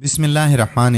बिस्मिल्लाम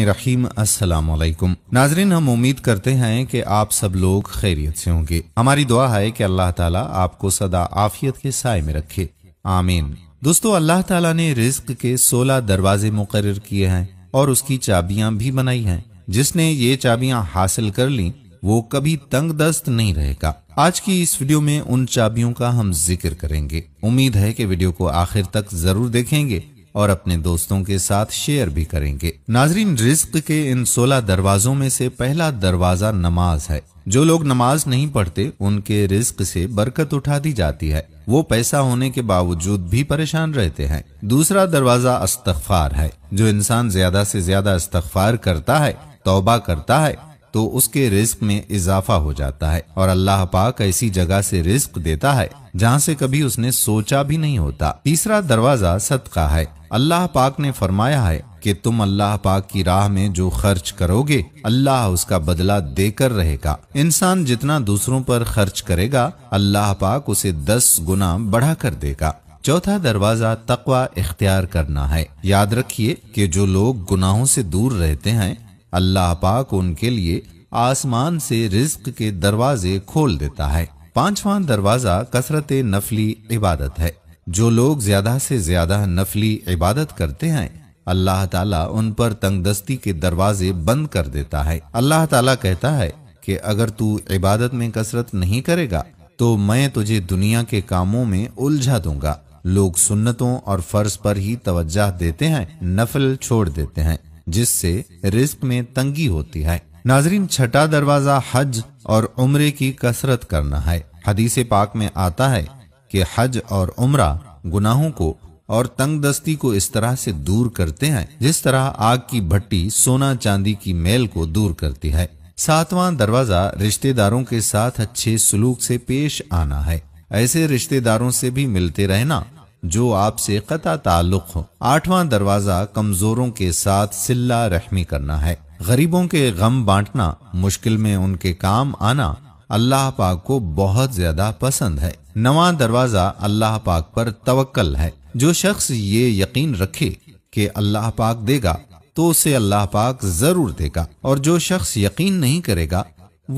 असलकुम नाजरीन हम उम्मीद करते हैं कि आप सब लोग खैरियत से होंगे हमारी दुआ है कि अल्लाह ताला आपको सदा आफियत के साय में रखे आमीन दोस्तों अल्लाह ताला ने रिस्क के 16 दरवाजे मुकर किए हैं और उसकी चाबियां भी बनाई हैं जिसने ये चाबियां हासिल कर ली वो कभी तंग दस्त नहीं रहेगा आज की इस वीडियो में उन चाबियों का हम जिक्र करेंगे उम्मीद है कि वीडियो को आखिर तक जरूर देखेंगे और अपने दोस्तों के साथ शेयर भी करेंगे नाजरीन रिस्क के इन सोलह दरवाजों में से पहला दरवाजा नमाज है जो लोग नमाज नहीं पढ़ते उनके रिस्क से बरकत उठा दी जाती है वो पैसा होने के बावजूद भी परेशान रहते हैं दूसरा दरवाजा अस्तफार है जो इंसान ज्यादा से ज्यादा अस्तफार करता है तोबा करता है तो उसके रिस्क में इजाफा हो जाता है और अल्लाह पाक ऐसी जगह से रिस्क देता है जहाँ से कभी उसने सोचा भी नहीं होता तीसरा दरवाजा सदका है अल्लाह पाक ने फरमाया है कि तुम अल्लाह पाक की राह में जो खर्च करोगे अल्लाह उसका बदला देकर रहेगा इंसान जितना दूसरों पर खर्च करेगा अल्लाह पाक उसे दस गुना बढ़ा कर देगा चौथा दरवाज़ा तकवा इख्तियार करना है याद रखिए कि जो लोग गुनाहों से दूर रहते हैं अल्लाह पाक उनके लिए आसमान से रिस्क के दरवाजे खोल देता है पांचवा दरवाजा कसरत नफली इबादत है जो लोग ज्यादा से ज्यादा नफली इबादत करते हैं अल्लाह ताला उन पर तंगदस्ती के दरवाजे बंद कर देता है अल्लाह ताला कहता है कि अगर तू इबादत में कसरत नहीं करेगा तो मैं तुझे दुनिया के कामों में उलझा दूंगा लोग सुन्नतों और फर्ज पर ही तवज्जा देते हैं नफल छोड़ देते हैं जिससे रिस्क में तंगी होती है नाजरीन छठा दरवाजा हज और उम्र की कसरत करना है हदीस पाक में आता है कि हज और उम्र गुनाहों को और तंग दस्ती को इस तरह से दूर करते हैं जिस तरह आग की भट्टी सोना चांदी की मेल को दूर करती है सातवां दरवाजा रिश्तेदारों के साथ अच्छे सलूक से पेश आना है ऐसे रिश्तेदारों से भी मिलते रहना जो आपसे कता ताल्लुक हो आठवां दरवाज़ा कमज़ोरों के साथ सिल्ला रहमी करना है गरीबों के गम बांटना मुश्किल में उनके काम आना अल्लाह पाक को बहुत ज्यादा पसंद है नवा दरवाजा अल्लाह पाक पर तवक्ल है जो शख्स ये यकीन रखे कि अल्लाह पाक देगा तो उसे अल्लाह पाक जरूर देगा और जो शख्स यकीन नहीं करेगा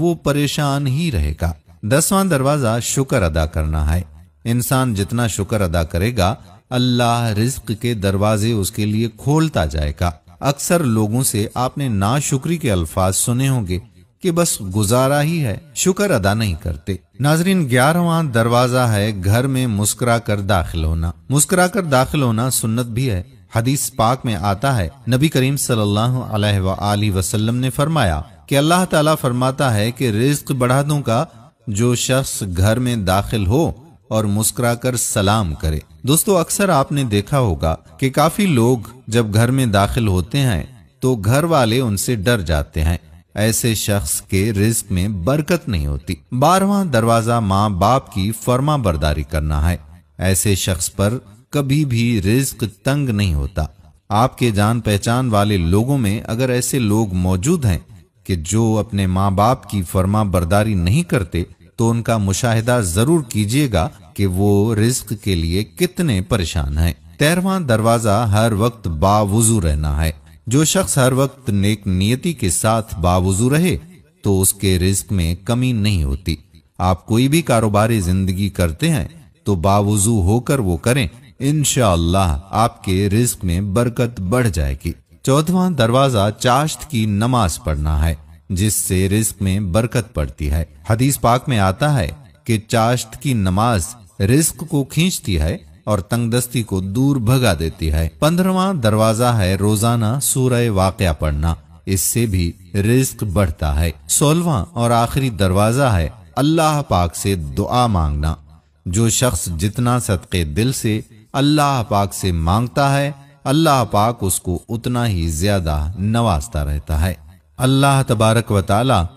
वो परेशान ही रहेगा दसवां दरवाजा शुक्र अदा करना है इंसान जितना शुक्र अदा करेगा अल्लाह रिस्क के दरवाजे उसके लिए खोलता जाएगा अक्सर लोगों से आपने नाशुक्री के अल्फाज सुने होंगे कि बस गुजारा ही है शुक्र अदा नहीं करते नाजरीन ग्यारहवा दरवाजा है घर में मुस्कुरा कर दाखिल होना मुस्कुरा कर दाखिल होना सुन्नत भी है हदीस पाक में आता है नबी करीम सल्लल्लाहु अलैहि वसल्लम ने फरमाया कि अल्लाह ताला फरमाता है कि रिस्क बढ़ा का जो शख्स घर में दाखिल हो और मुस्कुराकर सलाम करे दोस्तों अक्सर आपने देखा होगा कि काफी लोग जब घर में दाखिल होते हैं तो घर वाले उनसे डर जाते हैं ऐसे शख्स के रिस्क में बरकत नहीं होती बारवा दरवाजा माँ बाप की फर्मा बर्दारी करना है ऐसे शख्स पर कभी भी रिस्क तंग नहीं होता आपके जान पहचान वाले लोगों में अगर ऐसे लोग मौजूद हैं कि जो अपने माँ बाप की फर्मा बर्दारी नहीं करते तो उनका मुशाहिदा जरूर कीजिएगा कि वो रिस्क के लिए कितने परेशान हैं। तेरवा दरवाजा हर वक्त बावजू रहना है जो शख्स हर वक्त नेक नियति के साथ बावजू रहे तो उसके रिस्क में कमी नहीं होती आप कोई भी कारोबारी जिंदगी करते हैं तो बावजू होकर वो करें इनशाला आपके रिस्क में बरकत बढ़ जाएगी चौथवा दरवाजा चाश्त की नमाज पढ़ना है जिससे रिस्क में बरकत पड़ती है हदीस पाक में आता है कि चाश्त की नमाज रिस्क को खींचती है और तंगदस्ती को दूर भगा देती है पंद्रवा दरवाजा है रोजाना सूरह वाकया पढ़ना इससे भी रिस्क बढ़ता है सोलवा और आखिरी दरवाजा है अल्लाह पाक से दुआ मांगना जो शख्स जितना सदके दिल से अल्लाह पाक से मांगता है अल्लाह पाक उसको उतना ही ज्यादा नवाजता रहता है अल्लाह तबारक व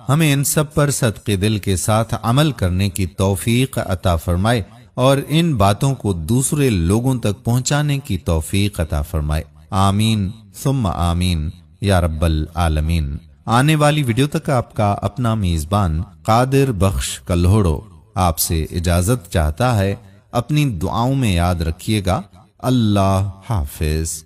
हमें इन सब पर सदके दिल के साथ अमल करने की तोफीक अता फरमाए और इन बातों को दूसरे लोगों तक पहुंचाने की तोफी अता फरमाए आमीन सुम आमीन या रब्बल आलमीन आने वाली वीडियो तक आपका अपना मेज़बान कादिर बख्श कल्होड़ो आपसे इजाज़त चाहता है अपनी दुआओं में याद रखिएगा अल्लाह हाफिज़